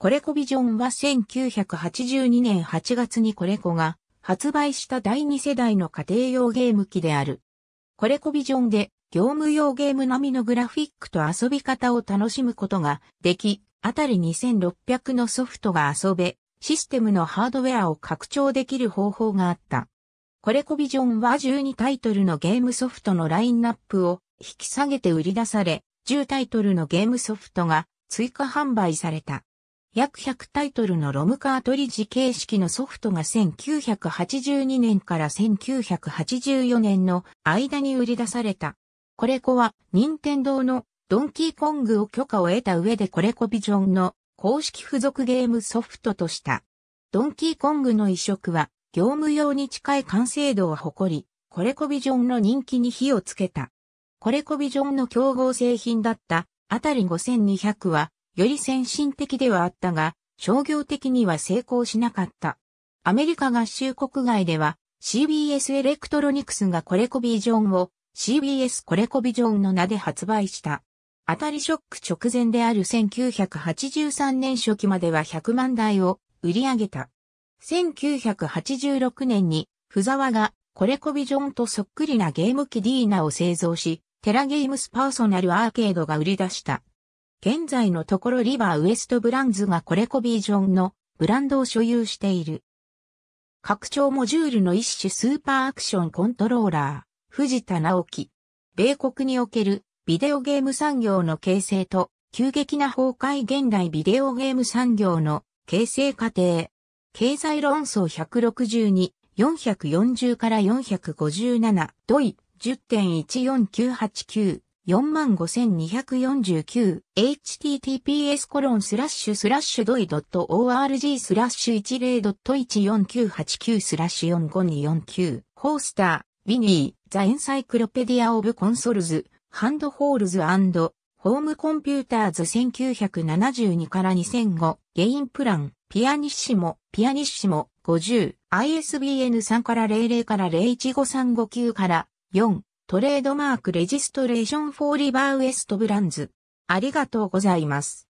コレコビジョンは1982年8月にコレコが発売した第2世代の家庭用ゲーム機である。コレコビジョンで業務用ゲーム並みのグラフィックと遊び方を楽しむことができ、あたり2600のソフトが遊べ、システムのハードウェアを拡張できる方法があった。コレコビジョンは12タイトルのゲームソフトのラインナップを引き下げて売り出され、10タイトルのゲームソフトが追加販売された。約100タイトルのロムカートリッジ形式のソフトが1982年から1984年の間に売り出された。コレコは、任天堂のドンキーコングを許可を得た上でコレコビジョンの公式付属ゲームソフトとした。ドンキーコングの移植は業務用に近い完成度を誇り、コレコビジョンの人気に火をつけた。コレコビジョンの競合製品だったあたり5200はより先進的ではあったが、商業的には成功しなかった。アメリカ合衆国外では CBS エレクトロニクスがコレコビジョンを CBS コレコビジョンの名で発売した。当たりショック直前である1983年初期までは100万台を売り上げた。1986年に、フザワがコレコビジョンとそっくりなゲーム機ディーナを製造し、テラゲームスパーソナルアーケードが売り出した。現在のところリバーウエストブランズがコレコビージョンのブランドを所有している。拡張モジュールの一種スーパーアクションコントローラー、藤田直樹。米国におけるビデオゲーム産業の形成と急激な崩壊現代ビデオゲーム産業の形成過程。経済論争162、440から457、ドイ10.14989。45249https コロンスラッシュスラッシュドイ .org スラッシュ10.14989スラッシュ45249ホースター、ビニー、ザ・エンサイクロペディア・オブ・コンソールズ、ハンドホールズホームコンピューターズ1972から2005、ゲインプラン、ピアニッシモ、ピアニッシモ、50、ISBN3 から00から015359から4、トレードマークレジストレーションフォーリバーウエストブランズ。ありがとうございます。